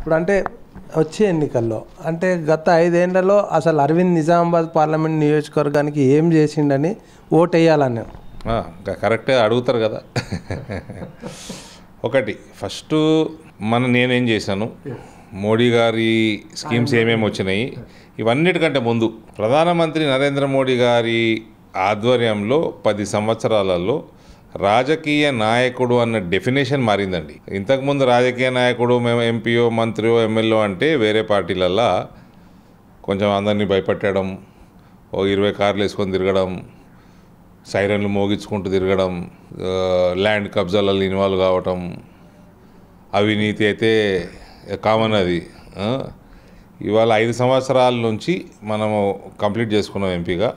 ఇప్పుడు అంటే వచ్చే ఎన్నికల్లో అంటే గత ఐదేళ్లలో అసలు అరవింద్ నిజామాబాద్ పార్లమెంట్ నియోజకవర్గానికి ఏం చేసిండని ఓట్ వేయాలని కరెక్ట్గా అడుగుతారు కదా ఒకటి ఫస్ట్ మన నేనేం చేశాను మోడీ గారి స్కీమ్స్ ఏమేమి వచ్చినాయి ఇవన్నిటికంటే ముందు ప్రధానమంత్రి నరేంద్ర మోడీ గారి ఆధ్వర్యంలో పది సంవత్సరాలలో రాజకీయ నాయకుడు అన్న డెఫినేషన్ మారిందండి ఇంతకుముందు రాజకీయ నాయకుడు మేము ఎంపీఓ మంత్రియో ఎమ్మెల్యే అంటే వేరే పార్టీలల్లా కొంచెం అందరినీ భయపెట్టడం ఓ ఇరవై కార్లు వేసుకొని తిరగడం సైరన్లు మోగించుకుంటూ తిరగడం ల్యాండ్ కబ్జాలలో ఇన్వాల్వ్ కావటం అవినీతి అయితే కామన్ అది ఇవాళ ఐదు సంవత్సరాల నుంచి మనము కంప్లీట్ చేసుకున్నాం ఎంపీగా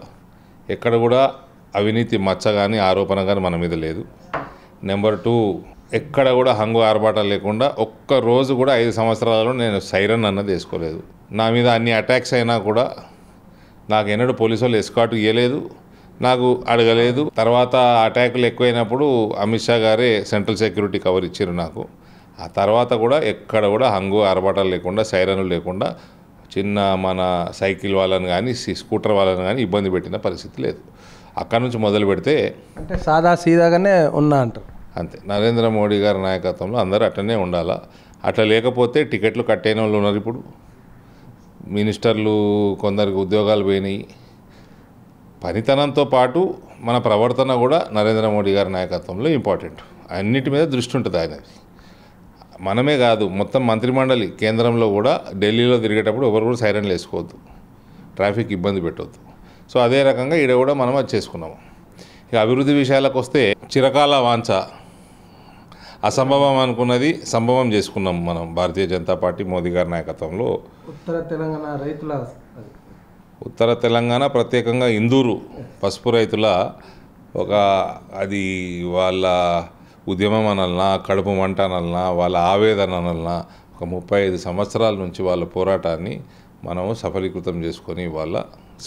ఎక్కడ కూడా అవినీతి మచ్చ కానీ ఆరోపణ కానీ మన మీద లేదు నెంబర్ టూ ఎక్కడ కూడా హంగు ఆర్భాట లేకుండా ఒక్క రోజు కూడా ఐదు సంవత్సరాలలో నేను సైరన్ అన్నది వేసుకోలేదు నా మీద అన్ని అటాక్స్ అయినా కూడా నాకు ఎన్నడూ పోలీసు వాళ్ళు ఎస్కాటు ఇవ్వలేదు నాకు అడగలేదు తర్వాత అటాకులు ఎక్కువైనప్పుడు అమిత్ షా గారే సెంట్రల్ సెక్యూరిటీ కవర్ ఇచ్చారు నాకు ఆ తర్వాత కూడా ఎక్కడ కూడా హంగు ఆర్భాటాలు లేకుండా సైరన్లు లేకుండా చిన్న మన సైకిల్ వాళ్ళని కానీ స్కూటర్ వాళ్ళని కానీ ఇబ్బంది పెట్టిన పరిస్థితి లేదు అక్కడ నుంచి మొదలు పెడితే అంటే సాదా సీదాగానే ఉన్నా అంటారు అంతే నరేంద్ర మోడీ గారి నాయకత్వంలో అందరూ అట్లనే ఉండాలా అట్లా లేకపోతే టికెట్లు కట్ అయిన వాళ్ళు ఉన్నారు ఇప్పుడు మినిస్టర్లు కొందరికి ఉద్యోగాలు పోయినాయి పనితనంతో పాటు మన ప్రవర్తన కూడా నరేంద్ర మోడీ గారి నాయకత్వంలో ఇంపార్టెంట్ అన్నిటి మీద దృష్టి ఉంటుంది ఆయనది మనమే కాదు మొత్తం మంత్రిమండలి కేంద్రంలో కూడా ఢిల్లీలో తిరిగేటప్పుడు ఎవరు కూడా సైరన్లు వేసుకోవద్దు ట్రాఫిక్ ఇబ్బంది పెట్టవద్దు సో అదే రకంగా ఈడ కూడా మనం అది చేసుకున్నాము ఇక అభివృద్ధి విషయాలకు వస్తే చిరకాల వాంఛ అసంభవం అనుకున్నది సంభవం చేసుకున్నాం మనం భారతీయ జనతా పార్టీ మోదీ గారి నాయకత్వంలో ఉత్తర తెలంగాణ రైతుల ఉత్తర తెలంగాణ ప్రత్యేకంగా ఇందూరు పసుపు రైతుల ఒక అది వాళ్ళ ఉద్యమం అనల్నా కడుపు మంట అనల్నా వాళ్ళ ఆవేదన అనల్నా ఒక ముప్పై ఐదు సంవత్సరాల నుంచి వాళ్ళ పోరాటాన్ని మనము సఫలీకృతం చేసుకొని వాళ్ళ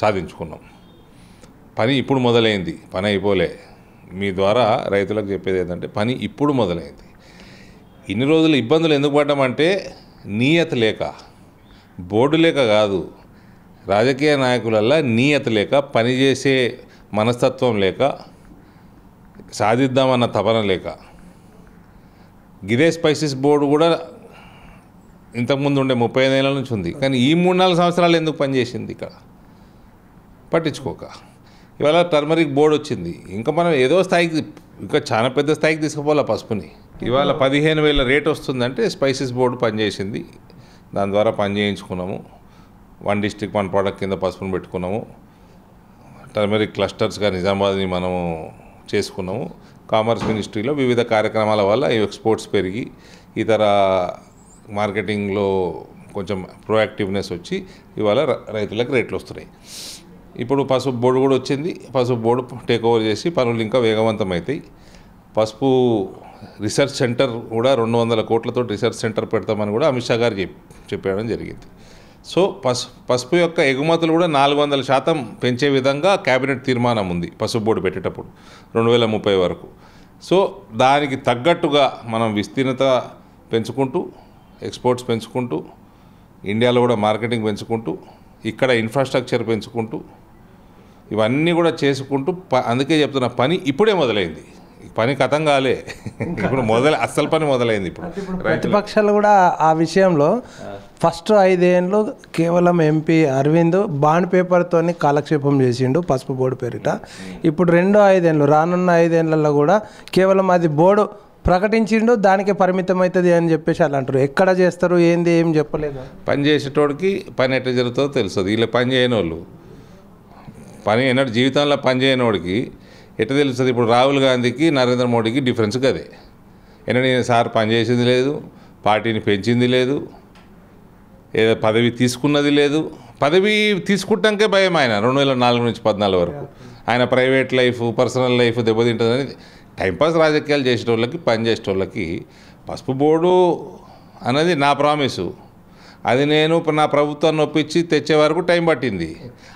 సాధించుకున్నాం పని ఇప్పుడు మొదలైంది పని అయిపోలే మీ ద్వారా రైతులకు చెప్పేది ఏంటంటే పని ఇప్పుడు మొదలైంది ఇన్ని రోజులు ఇబ్బందులు ఎందుకు పడ్డామంటే నీయత లేక బోర్డు లేక కాదు రాజకీయ నాయకులల్లా నీయత లేక పనిచేసే మనస్తత్వం లేక సాధిద్దామన్న తపన లేక గిదే స్పైసెస్ బోర్డు కూడా ఇంతకుముందు ఉండే ముప్పై ఐదు నుంచి ఉంది కానీ ఈ మూడు నాలుగు సంవత్సరాలు ఎందుకు పనిచేసింది ఇక్కడ పట్టించుకోక ఇవాళ టర్మరిక్ బోర్డ్ వచ్చింది ఇంకా మనం ఏదో స్థాయికి ఇంకా చాలా పెద్ద స్థాయికి తీసుకుపోవాలి పసుపుని ఇవాళ పదిహేను వేల రేట్ వస్తుందంటే స్పైసెస్ బోర్డు పనిచేసింది దాని ద్వారా పని చేయించుకున్నాము వన్ డిస్టిక్ వన్ ప్రోడక్ట్ కింద పసుపును పెట్టుకున్నాము టర్మరిక్ క్లస్టర్స్గా నిజామాబాద్ని మనము చేసుకున్నాము కామర్స్ మినిస్ట్రీలో వివిధ కార్యక్రమాల వల్ల ఎక్స్పోర్ట్స్ పెరిగి ఇతర మార్కెటింగ్లో కొంచెం ప్రోయాక్టివ్నెస్ వచ్చి ఇవాళ రైతులకు రేట్లు వస్తున్నాయి ఇప్పుడు పసుపు బోర్డు కూడా వచ్చింది పసుపు బోర్డు టేక్ ఓవర్ చేసి పనులు ఇంకా వేగవంతం అవుతాయి పసుపు రీసెర్చ్ సెంటర్ కూడా రెండు వందల కోట్లతో రీసెర్చ్ సెంటర్ పెడతామని కూడా అమిత్ షా గారు చెప్పడం జరిగింది సో పసు పసుపు యొక్క ఎగుమతులు కూడా నాలుగు వందల శాతం పెంచే విధంగా కేబినెట్ తీర్మానం ఉంది పసుపు బోర్డు పెట్టేటప్పుడు రెండు వేల ముప్పై వరకు సో దానికి తగ్గట్టుగా మనం విస్తీర్ణత పెంచుకుంటూ ఎక్స్పోర్ట్స్ పెంచుకుంటూ ఇండియాలో కూడా మార్కెటింగ్ పెంచుకుంటూ ఇక్కడ ఇన్ఫ్రాస్ట్రక్చర్ పెంచుకుంటూ ఇవన్నీ కూడా చేసుకుంటూ అందుకే చెప్తున్న పని ఇప్పుడే మొదలైంది పని కథం కాలే ఇప్పుడు మొదలు అస్సలు పని మొదలైంది ఇప్పుడు ప్రతిపక్షాలు కూడా ఆ విషయంలో ఫస్ట్ ఐదేళ్ళు కేవలం ఎంపీ అరవింద్ బాండ్ పేపర్తో కాలక్షేపం చేసిండు పసుపు బోర్డు పేరిట ఇప్పుడు రెండో ఐదేళ్ళు రానున్న ఐదేళ్లలో కూడా కేవలం అది బోర్డు ప్రకటించిండు దానికే పరిమితం అవుతుంది అని చెప్పేసి అలా అంటారు ఎక్కడ చేస్తారు ఏంది ఏం చెప్పలేదు పని చేసేటోడికి పని ఎట్లా జరుగుతుందో తెలుస్తుంది వీళ్ళు పని చేయని వాళ్ళు పని అయినాడు జీవితంలో పని వాడికి ఎట్లా తెలుస్తుంది ఇప్పుడు రాహుల్ గాంధీకి నరేంద్ర మోడీకి డిఫరెన్స్ కదే అయినా నేను సార్ పనిచేసింది లేదు పార్టీని పెంచింది లేదు ఏదో పదవి తీసుకున్నది లేదు పదవి తీసుకుంటాకే భయం ఆయన రెండు వేల నాలుగు నుంచి పద్నాలుగు వరకు ఆయన ప్రైవేట్ లైఫ్ పర్సనల్ లైఫ్ దెబ్బతింటుందని టైంపాస్ రాజకీయాలు చేసేటోళ్ళకి వాళ్ళకి పసుపు బోర్డు అనేది నా ప్రామిసు అది నేను నా ప్రభుత్వాన్ని ఒప్పించి తెచ్చే వరకు టైం పట్టింది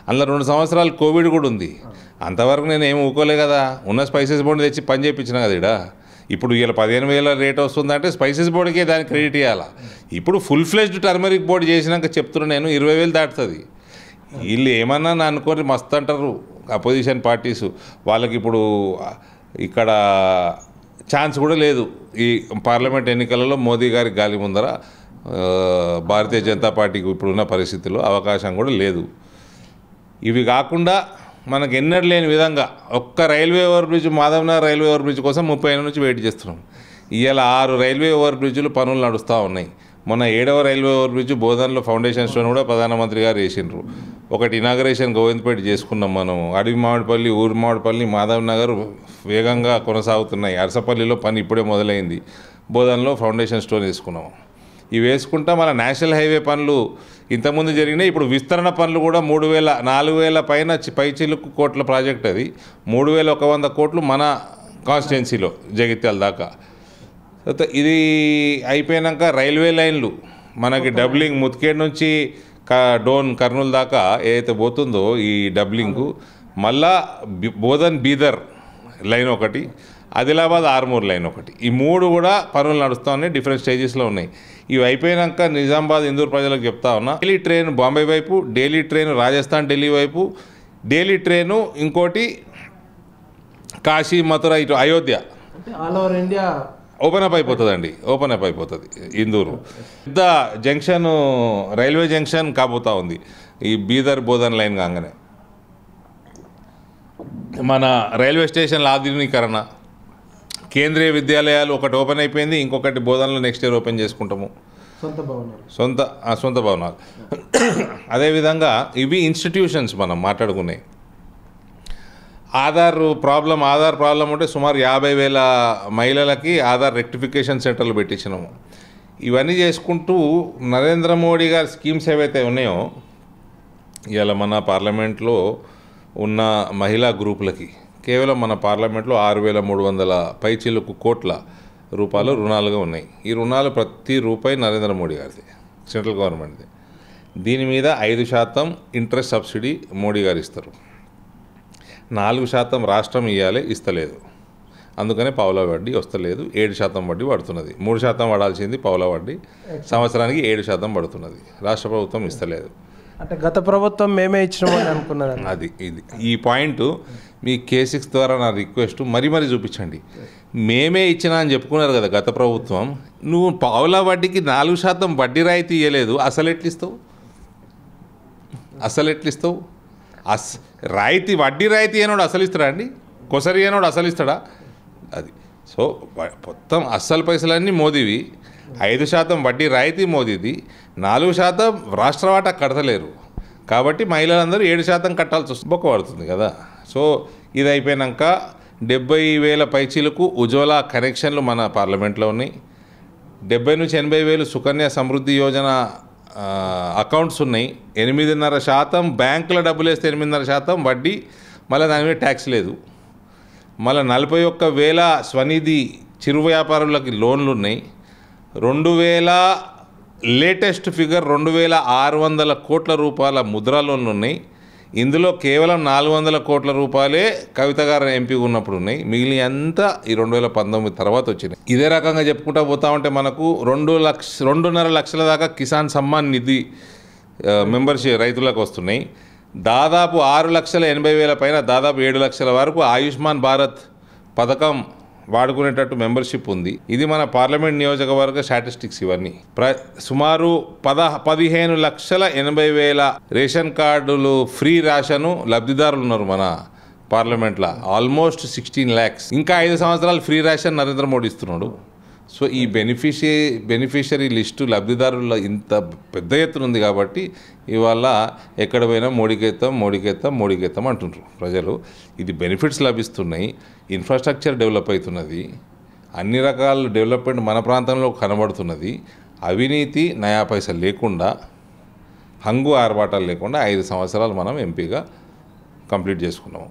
అందులో రెండు సంవత్సరాలు కోవిడ్ కూడా ఉంది అంతవరకు నేను ఏమి ఊకోలే కదా ఉన్న స్పైసెస్ బోర్డు తెచ్చి పని చేయించిన కదా ఇక్కడ ఇప్పుడు వీళ్ళ పదిహేను వేల రేట్ వస్తుందంటే స్పైసెస్ బోర్డుకే దానికి క్రెడిట్ ఇవ్వాలి ఇప్పుడు ఫుల్ ఫ్లెజ్డ్ టర్మరిక్ బోర్డు చేసినాక చెప్తున్నా నేను ఇరవై వేలు దాటుతుంది వీళ్ళు ఏమన్నా అనుకోని మస్తు అంటారు అపోజిషన్ పార్టీసు వాళ్ళకి ఇప్పుడు ఇక్కడ ఛాన్స్ కూడా లేదు ఈ పార్లమెంట్ ఎన్నికలలో మోదీ గారి గాలి ముందర భారతీయ జనతా పార్టీకి ఇప్పుడున్న పరిస్థితుల్లో అవకాశం కూడా లేదు ఇవి కాకుండా మనకు ఎన్నడ లేని విధంగా ఒక్క railway over bridge Madhavnagar railway over bridge కోసం ముప్పై నుంచి వెయిట్ చేస్తున్నాం ఇవాళ ఆరు రైల్వే ఓవర్ బ్రిడ్జ్లు పనులు నడుస్తూ ఉన్నాయి మొన్న ఏడవ రైల్వే ఓవర్బ్రిడ్జ్ బోధనలో ఫౌండేషన్ స్టోన్ కూడా ప్రధానమంత్రి గారు వేసిండ్రు ఒకటి ఇనాగరేషన్ గోవిందపేట చేసుకున్నాం మనం అడవి మామిడిపల్లి ఊరి మామిడిపల్లి మాధవ్ నగర్ వేగంగా కొనసాగుతున్నాయి అరసపల్లిలో పని ఇప్పుడే మొదలైంది బోధనలో ఫౌండేషన్ స్టోన్ వేసుకున్నాం ఇవి వేసుకుంటా మన నేషనల్ హైవే పనులు ఇంతకుముందు జరిగినాయి ఇప్పుడు విస్తరణ పనులు కూడా మూడు వేల నాలుగు వేల పైన పైచిలుకు కోట్ల ప్రాజెక్ట్ అది మూడు వేల ఒక వంద కోట్లు మన కాన్స్టిట్యున్సీలో జగిత్యాల దాకా తర్వాత ఇది అయిపోయాక రైల్వే లైన్లు మనకి డబ్లింగ్ ముతికేడ్ నుంచి డోన్ కర్నూలు దాకా ఏదైతే పోతుందో ఈ డబ్లింగు మళ్ళా బోధన్ బీదర్ లైన్ ఒకటి ఆదిలాబాద్ ఆర్మూర్ లైన్ ఒకటి ఈ మూడు కూడా పనులు నడుస్తూ ఉన్నాయి డిఫరెంట్ స్టేజెస్లో ఉన్నాయి ఇవి అయిపోయాక నిజామాబాద్ ఇందూరు ప్రజలకు చెప్తా ఉన్నా డైలీ ట్రైన్ బాంబే వైపు డైలీ ట్రైన్ రాజస్థాన్ ఢిల్లీ వైపు డైలీ ట్రైను ఇంకోటి కాశీ మథుర ఇటు Ayodhya all over India open up అయిపోతుంది అండి ఓపెన్ అప్ అయిపోతుంది ఇందూరు పెద్ద జంక్షన్ రైల్వే జంక్షన్ కాబోతా ఉంది ఈ బీదర్ బోధన్ లైన్ కాగానే మన రైల్వే స్టేషన్ల ఆధునీకరణ కేంద్రీయ విద్యాలయాలు ఒకటి ఓపెన్ అయిపోయింది ఇంకొకటి బోధనలు నెక్స్ట్ ఇయర్ ఓపెన్ చేసుకుంటాము సొంత భవనాలు సొంత సొంత భవనాలు అదేవిధంగా ఇవి ఇన్స్టిట్యూషన్స్ మనం మాట్లాడుకున్నాయి ఆధార్ ప్రాబ్లం ఆధార్ ప్రాబ్లం ఉంటే సుమారు యాభై వేల మహిళలకి ఆధార్ రెక్టిఫికేషన్ సెంటర్లు పెట్టించినాము ఇవన్నీ చేసుకుంటూ నరేంద్ర మోడీ గారి స్కీమ్స్ ఏవైతే ఉన్నాయో ఇవాళ మన పార్లమెంట్లో ఉన్న మహిళా గ్రూపులకి కేవలం మన పార్లమెంట్లో ఆరు వేల మూడు వందల పైచిలకు కోట్ల రూపాయలు రుణాలుగా ఉన్నాయి ఈ రుణాలు ప్రతి రూపాయి నరేంద్ర మోడీ గారిది సెంట్రల్ గవర్నమెంట్ది దీని మీద ఐదు శాతం ఇంట్రెస్ట్ సబ్సిడీ మోడీ గారు ఇస్తారు నాలుగు శాతం రాష్ట్రం ఇవ్వాలి ఇస్తలేదు అందుకనే పావుల వడ్డీ వస్తలేదు ఏడు శాతం వడ్డీ పడుతున్నది మూడు శాతం పడాల్సింది పావుల వడ్డీ సంవత్సరానికి ఏడు శాతం పడుతున్నది రాష్ట్ర ప్రభుత్వం ఇస్తలేదు అంటే గత ప్రభుత్వం మేమే ఇచ్చినామని అనుకున్నారు అది ఇది ఈ పాయింట్ మీ కేసిక్స్ ద్వారా నా రిక్వెస్ట్ మరీ మరీ చూపించండి మేమే ఇచ్చినా అని చెప్పుకున్నారు కదా గత ప్రభుత్వం నువ్వు పావుల వడ్డీకి నాలుగు శాతం వడ్డీ రాయితీ ఇవ్వలేదు అసలు ఇస్తావు అసలు ఇస్తావు అస్ రాయితీ వడ్డీ రాయితీ అయినోడు అసలు ఇస్తాడా అండి కొసరి అయినోడు అసలు ఇస్తాడా అది సో మొత్తం అస్సలు పైసలన్నీ మోదీవి ఐదు శాతం వడ్డీ రాయితీ మోదీది నాలుగు శాతం రాష్ట్ర వాటా కడతలేరు కాబట్టి మహిళలందరూ ఏడు శాతం కట్టాల్సి వస్తుంది బొక్క పడుతుంది కదా సో ఇది అయిపోయాక డెబ్బై వేల పైచీలకు ఉజ్వల కనెక్షన్లు మన పార్లమెంట్లో ఉన్నాయి డెబ్బై నుంచి ఎనభై వేలు సుకన్య సమృద్ధి యోజన అకౌంట్స్ ఉన్నాయి ఎనిమిదిన్నర శాతం బ్యాంకులో డబ్బులు వేస్తే ఎనిమిదిన్నర శాతం వడ్డీ మళ్ళీ దాని మీద ట్యాక్స్ లేదు మళ్ళీ నలభై ఒక్క వేల స్వనిధి చిరు వ్యాపారులకి లోన్లు ఉన్నాయి రెండు వేల లేటెస్ట్ ఫిగర్ రెండు వేల ఆరు వందల కోట్ల రూపాయల ముద్రా లోన్లు ఉన్నాయి ఇందులో కేవలం నాలుగు వందల కోట్ల రూపాయలే కవిత గారు ఎంపీ ఉన్నప్పుడు ఉన్నాయి మిగిలిన అంతా ఈ రెండు వేల పంతొమ్మిది తర్వాత వచ్చినాయి ఇదే రకంగా చెప్పుకుంటా పోతా ఉంటే మనకు రెండు లక్ష రెండున్నర లక్షల దాకా కిసాన్ సమ్మాన్ నిధి మెంబర్షిప్ రైతులకు వస్తున్నాయి దాదాపు ఆరు లక్షల ఎనభై వేల పైన దాదాపు ఏడు లక్షల వరకు ఆయుష్మాన్ భారత్ పథకం వాడుకునేటట్టు మెంబర్షిప్ ఉంది ఇది మన పార్లమెంట్ నియోజకవర్గ స్టాటిస్టిక్స్ ఇవన్నీ ప్ర సుమారు పద పదిహేను లక్షల ఎనభై వేల రేషన్ కార్డులు ఫ్రీ రాషను లబ్ధిదారులు ఉన్నారు మన పార్లమెంట్లో ఆల్మోస్ట్ సిక్స్టీన్ ల్యాక్స్ ఇంకా ఐదు సంవత్సరాలు ఫ్రీ రేషన్ నరేంద్ర మోడీ ఇస్తున్నాడు సో ఈ బెనిఫిషియ బెనిఫిషరీ లిస్టు లబ్ధిదారుల ఇంత పెద్ద ఎత్తున ఉంది కాబట్టి ఇవాళ ఎక్కడ పోయినా మోడీకేత్తాం మోడీకేత్తాం మోడీకేత్తాం అంటుంటారు ప్రజలు ఇది బెనిఫిట్స్ లభిస్తున్నాయి ఇన్ఫ్రాస్ట్రక్చర్ డెవలప్ అవుతున్నది అన్ని రకాల డెవలప్మెంట్ మన ప్రాంతంలో కనబడుతున్నది అవినీతి నయా పైసలు లేకుండా హంగు ఆర్భాటాలు లేకుండా ఐదు సంవత్సరాలు మనం ఎంపీగా కంప్లీట్ చేసుకున్నాము